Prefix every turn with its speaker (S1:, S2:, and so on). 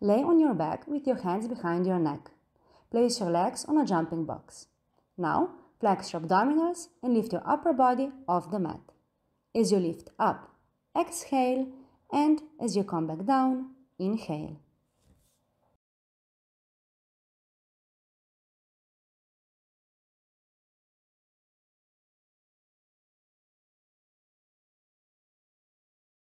S1: Lay on your back with your hands behind your neck. Place your legs on a jumping box. Now, flex your abdominals and lift your upper body off the mat. As you lift up, exhale, and as you come back down, inhale.